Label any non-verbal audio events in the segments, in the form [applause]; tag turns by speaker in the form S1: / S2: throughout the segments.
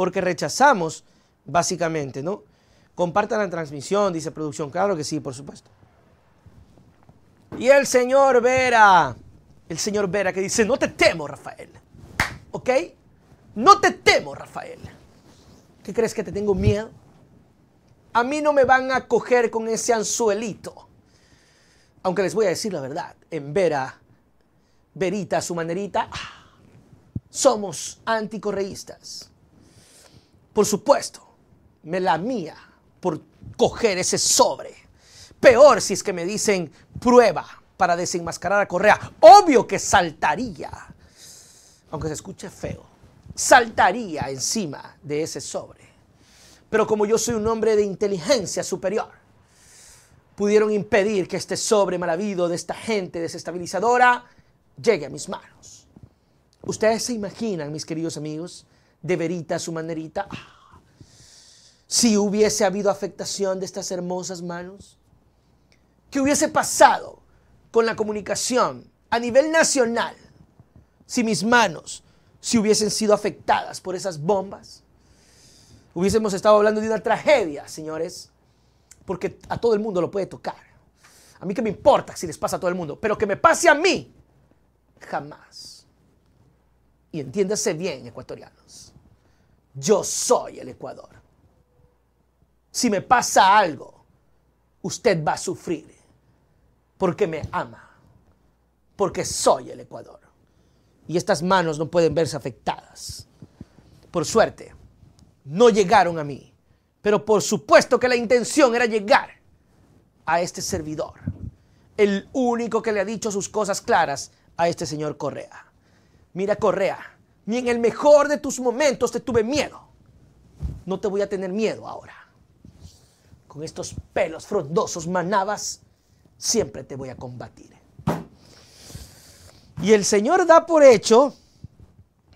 S1: porque rechazamos básicamente, ¿no? Compartan la transmisión, dice producción, claro que sí, por supuesto. Y el señor Vera, el señor Vera que dice, no te temo, Rafael, ¿ok? No te temo, Rafael. ¿Qué crees que te tengo miedo? A mí no me van a coger con ese anzuelito. Aunque les voy a decir la verdad, en Vera, Verita, su manerita, ah, somos anticorreístas. Por supuesto, me la mía por coger ese sobre. Peor si es que me dicen prueba para desenmascarar a Correa. Obvio que saltaría, aunque se escuche feo, saltaría encima de ese sobre. Pero como yo soy un hombre de inteligencia superior, pudieron impedir que este sobre maravilloso de esta gente desestabilizadora llegue a mis manos. Ustedes se imaginan, mis queridos amigos, de verita su manerita. Ah, si hubiese habido afectación de estas hermosas manos? ¿Qué hubiese pasado con la comunicación a nivel nacional si mis manos si hubiesen sido afectadas por esas bombas? Hubiésemos estado hablando de una tragedia, señores, porque a todo el mundo lo puede tocar. A mí que me importa si les pasa a todo el mundo, pero que me pase a mí, jamás. Y entiéndase bien, ecuatorianos, yo soy el Ecuador. Si me pasa algo, usted va a sufrir porque me ama, porque soy el Ecuador. Y estas manos no pueden verse afectadas. Por suerte, no llegaron a mí, pero por supuesto que la intención era llegar a este servidor, el único que le ha dicho sus cosas claras a este señor Correa. Mira Correa, ni en el mejor de tus momentos te tuve miedo. No te voy a tener miedo ahora. Con estos pelos frondosos manabas, siempre te voy a combatir. Y el Señor da por hecho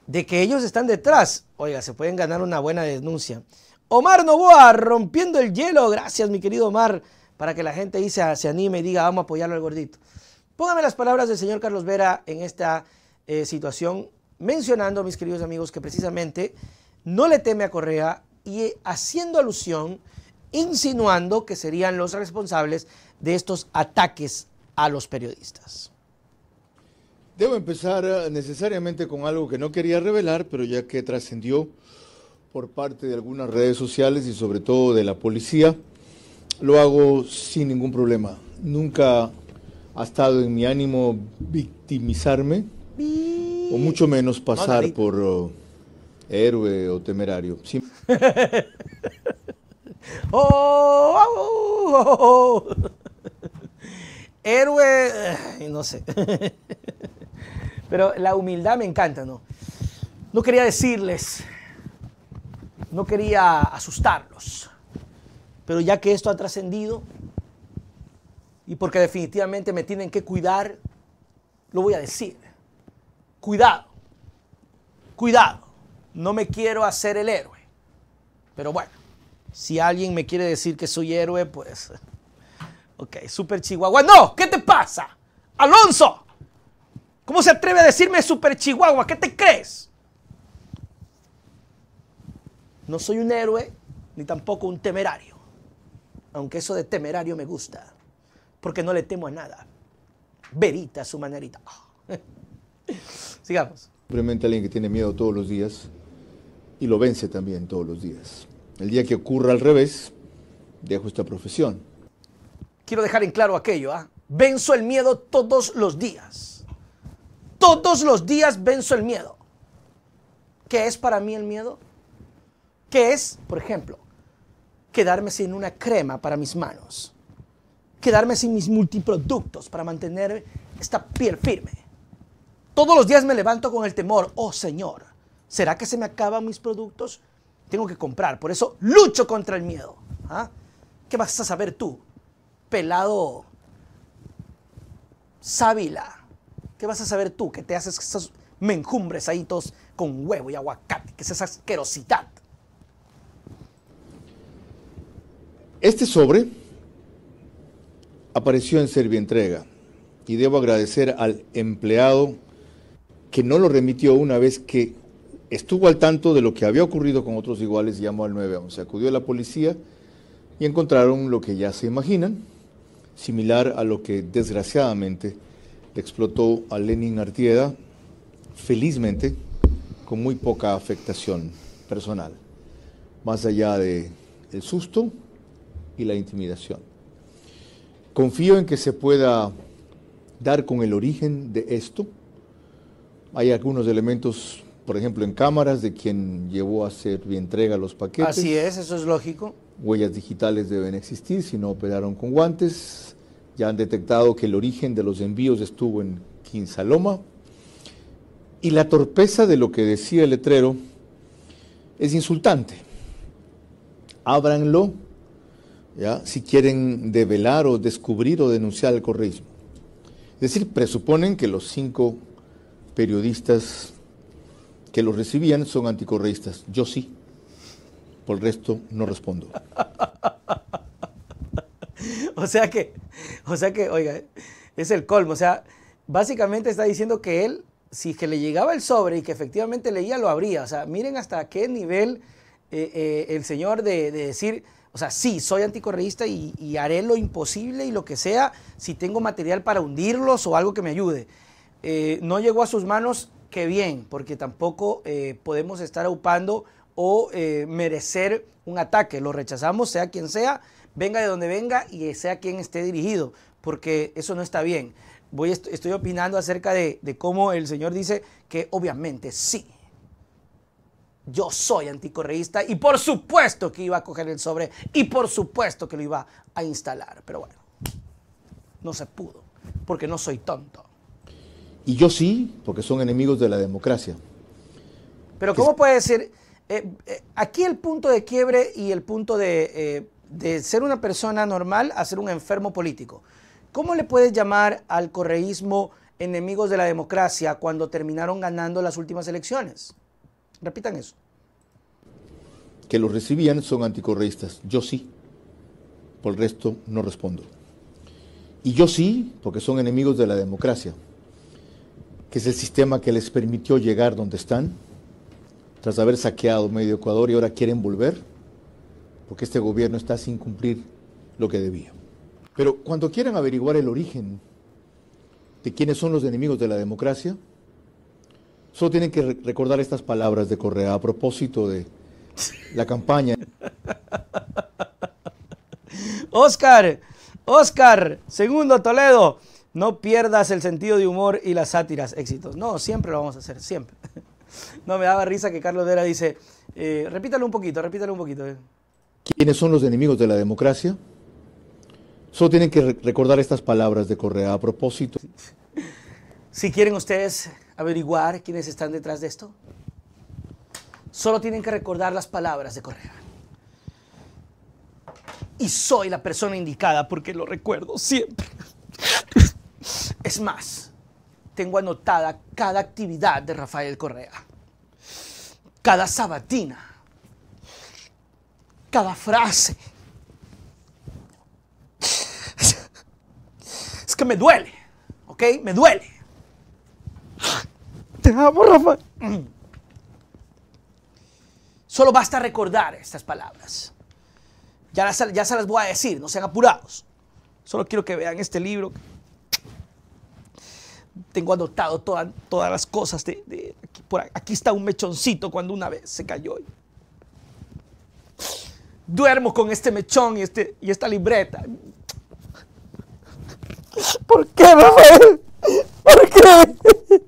S1: de que ellos están detrás. Oiga, se pueden ganar una buena denuncia. Omar Novoa rompiendo el hielo. Gracias, mi querido Omar, para que la gente ahí se, anime y diga, vamos a apoyarlo al gordito. Póngame las palabras del señor Carlos Vera en esta eh, situación, mencionando, mis queridos amigos, que precisamente no le teme a Correa y haciendo alusión insinuando que serían los responsables de estos ataques a los periodistas.
S2: Debo empezar eh, necesariamente con algo que no quería revelar, pero ya que trascendió por parte de algunas redes sociales y sobre todo de la policía, lo hago sin ningún problema. Nunca ha estado en mi ánimo victimizarme o mucho menos pasar por eh, héroe o temerario. Sí. [laughs]
S1: Oh, oh, oh, ¡Oh! Héroe, no sé. Pero la humildad me encanta, ¿no? No quería decirles, no quería asustarlos, pero ya que esto ha trascendido y porque definitivamente me tienen que cuidar, lo voy a decir. Cuidado, cuidado, no me quiero hacer el héroe, pero bueno. Si alguien me quiere decir que soy héroe, pues... Ok, Super Chihuahua. No, ¿qué te pasa? Alonso, ¿cómo se atreve a decirme Super Chihuahua? ¿Qué te crees? No soy un héroe ni tampoco un temerario. Aunque eso de temerario me gusta, porque no le temo a nada. Verita su manerita. [laughs]
S2: Sigamos. Simplemente alguien que tiene miedo todos los días y lo vence también todos los días. El día que ocurra al revés, dejo esta profesión.
S1: Quiero dejar en claro aquello, ¿ah? Venzo el miedo todos los días. Todos los días venzo el miedo. ¿Qué es para mí el miedo? ¿Qué es, por ejemplo, quedarme sin una crema para mis manos? Quedarme sin mis multiproductos para mantener esta piel firme. Todos los días me levanto con el temor, oh Señor, ¿será que se me acaban mis productos? Tengo que comprar, por eso lucho contra el miedo. ¿ah? ¿Qué vas a saber tú, pelado sábila? ¿Qué vas a saber tú que te haces esos menjumbres ahí todos con huevo y aguacate, que es esa asquerosidad?
S2: Este sobre apareció en Servientrega y debo agradecer al empleado que no lo remitió una vez que estuvo al tanto de lo que había ocurrido con otros iguales llamó al 911. Acudió a la policía y encontraron lo que ya se imaginan, similar a lo que desgraciadamente le explotó a Lenin Artieda, felizmente con muy poca afectación personal, más allá de el susto y la intimidación. Confío en que se pueda dar con el origen de esto. Hay algunos elementos por ejemplo, en cámaras de quien llevó a ser y entrega los paquetes. Así es, eso es lógico. Huellas digitales deben existir si no operaron con guantes. Ya han detectado que el origen de los envíos estuvo en Quinsaloma. Y la torpeza de lo que decía el letrero es insultante. Ábranlo si quieren develar o descubrir o denunciar el correísmo. Es decir, presuponen que los cinco periodistas que los recibían son anticorreístas. Yo sí. Por el resto no respondo.
S1: [laughs] o sea que, o sea que, oiga, es el colmo. O sea, básicamente está diciendo que él, si que le llegaba el sobre y que efectivamente leía, lo abría. O sea, miren hasta qué nivel eh, eh, el señor de, decir, o sea, sí, soy anticorreísta y, haré lo imposible y lo que sea si tengo material para hundirlos o algo que me ayude. Eh, no llegó a sus manos que bien, porque tampoco eh, podemos estar aupando o eh, merecer un ataque. Lo rechazamos, sea quien sea, venga de donde venga y sea quien esté dirigido, porque eso no está bien. Voy, estoy opinando acerca de, de cómo el Señor dice que obviamente sí, yo soy anticorreísta y por supuesto que iba a coger el sobre y por supuesto que lo iba a instalar. Pero bueno, no se pudo, porque no soy tonto.
S2: Y yo sí, porque son enemigos de la democracia.
S1: Pero ¿cómo puede ser? Eh, eh, aquí el punto de quiebre y el punto de, eh, de, ser una persona normal a ser un enfermo político. ¿Cómo le puedes llamar al correísmo enemigos de la democracia cuando terminaron ganando las últimas elecciones? Repitan eso.
S2: Que los recibían son anticorreístas. Yo sí. Por el resto no respondo. Y yo sí, porque son enemigos de la democracia que es el sistema que les permitió llegar donde están, tras haber saqueado medio Ecuador y ahora quieren volver, porque este gobierno está sin cumplir lo que debía. Pero cuando quieran averiguar el origen de quiénes son los enemigos de la democracia, solo tienen que recordar estas palabras de Correa a propósito de la campaña.
S1: Oscar, [laughs] Oscar, segundo Toledo. No pierdas el sentido de humor y las sátiras, éxitos. No, siempre lo vamos a hacer, siempre. [laughs] No, me daba risa que Carlos Vera dice, eh, repítalo un poquito, repítalo un poquito. Eh.
S2: ¿Quiénes son los enemigos de la democracia? Solo tienen que recordar estas palabras de Correa a propósito. [laughs]
S1: Si quieren ustedes averiguar quiénes están detrás de esto, solo tienen que recordar las palabras de Correa. Y soy la persona indicada porque lo recuerdo siempre. [laughs] Es más, tengo anotada cada actividad de Rafael Correa, cada sabatina, cada frase. Es que me duele, ¿ok? Me duele. Te amo, Rafael. Solo basta recordar estas palabras. Ya, ya se las voy a decir, no sean apurados. Solo quiero que vean este libro tengo adoptado todas las cosas. De, aquí, por aquí, está un mechoncito cuando una vez se cayó. Duermo con este mechón y, este, y esta libreta. ¿Por qué, Rafael? ¿Por qué?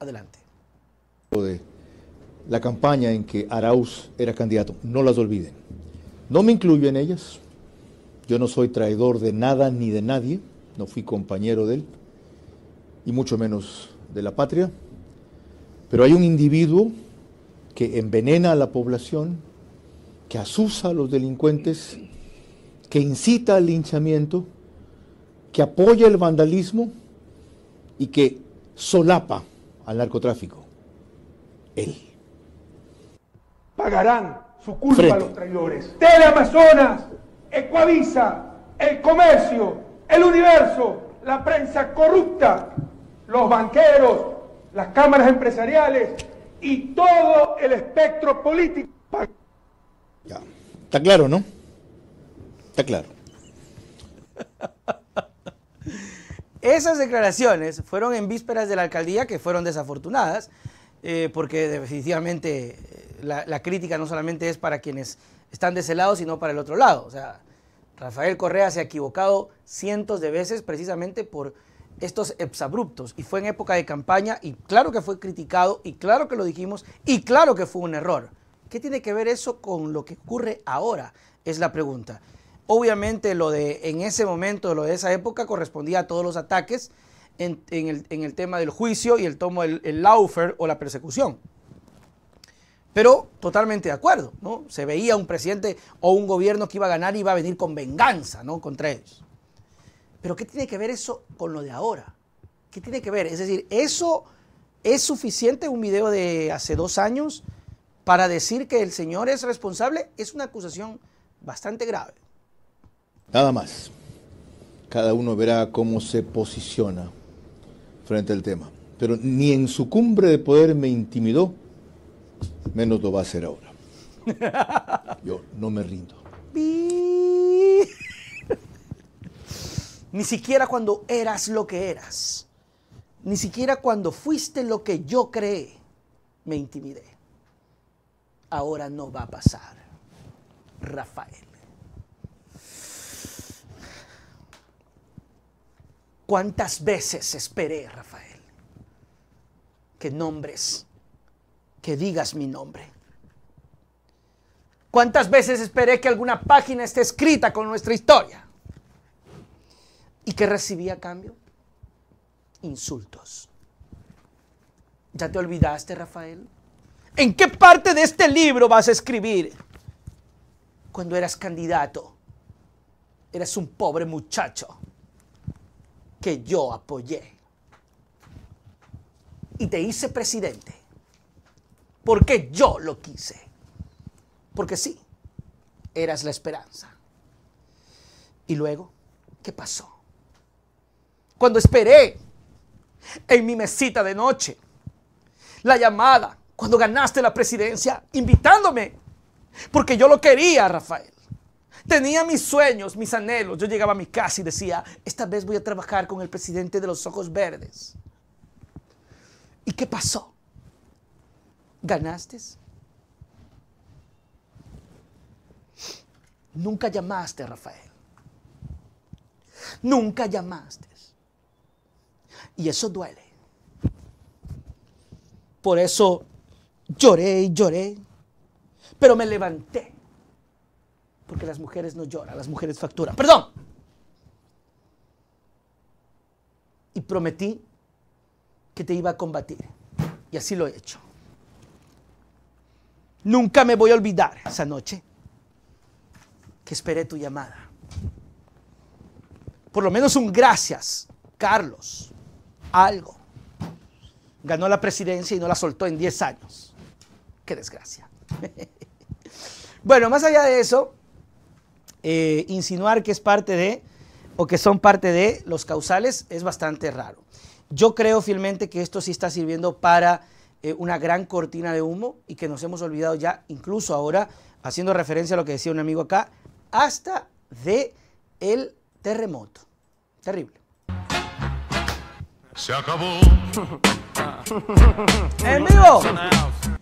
S1: Adelante. De
S2: la campaña en que Arauz era candidato, no las olviden. No me incluyo en ellas. Yo no soy traidor de nada ni de nadie no fui compañero de él, y mucho menos de la patria, pero hay un individuo que envenena a la población, que asusa a los delincuentes, que incita al linchamiento, que apoya el vandalismo y que solapa al narcotráfico. Él. Pagarán su culpa a los traidores. Amazonas Ecuavisa, El Comercio, el universo, la prensa corrupta, los banqueros, las cámaras empresariales y todo el espectro político. Ya. Está claro, ¿no? Está claro.
S1: Esas declaraciones fueron en vísperas de la alcaldía que fueron desafortunadas, eh, porque definitivamente eh, la, la, crítica no solamente es para quienes están de ese lado, sino para el otro lado. O sea, Rafael Correa se ha equivocado cientos de veces precisamente por estos abruptos y fue en época de campaña y claro que fue criticado y claro que lo dijimos y claro que fue un error. ¿Qué tiene que ver eso con lo que ocurre ahora? Es la pregunta. Obviamente lo de en ese momento, lo de esa época correspondía a todos los ataques en, el, tema del juicio y el tomo del el laufer o la persecución. Pero totalmente de acuerdo, ¿no? Se veía un presidente o un gobierno que iba a ganar y iba a venir con venganza, ¿no? Contra ellos. Pero ¿qué tiene que ver eso con lo de ahora? ¿Qué tiene que ver? Es decir, ¿eso es suficiente un video de hace dos años para decir que el señor es responsable? Es una acusación bastante grave.
S2: Nada más. Cada uno verá cómo se posiciona frente al tema. Pero ni en su cumbre de poder me intimidó menos lo va a hacer ahora. [laughs] Yo no me rindo.
S1: Ni siquiera cuando eras lo que eras, ni siquiera cuando fuiste lo que yo creé, me intimidé. Ahora no va a pasar. Rafael. ¿Cuántas veces esperé, Rafael, que nombres que digas mi nombre. ¿Cuántas veces esperé que alguna página esté escrita con nuestra historia? ¿Y qué recibí a cambio? Insultos. ¿Ya te olvidaste, Rafael? ¿En qué parte de este libro vas a escribir? Cuando eras candidato, eras un pobre muchacho que yo apoyé y te hice presidente porque yo lo quise. Porque sí, eras la esperanza. Y luego, ¿qué pasó? Cuando esperé en mi mesita de noche, la llamada, cuando ganaste la presidencia, invitándome, porque yo lo quería, Rafael. Tenía mis sueños, mis anhelos. Yo llegaba a mi casa y decía, esta vez voy a trabajar con el presidente de los ojos verdes. ¿Y qué pasó? ganaste. Nunca llamaste, Rafael. Nunca llamaste. Y eso duele. Por eso lloré y lloré, pero me levanté. Porque las mujeres no lloran, las mujeres facturan. Perdón. Y prometí que te iba a combatir. Y así lo he hecho. Nunca me voy a olvidar esa noche que esperé tu llamada. Por lo menos un gracias, Carlos. Algo. Ganó la presidencia y no la soltó en 10 años. Qué desgracia. [laughs] bueno, más allá de eso, eh, insinuar que es parte de o que son parte de los causales es bastante raro. Yo creo fielmente que esto sí está sirviendo para eh, una gran cortina de humo y que nos hemos olvidado ya, incluso ahora, haciendo referencia a lo que decía un amigo acá, hasta de el terremoto. Terrible. Se acabó. ¡En
S2: [laughs]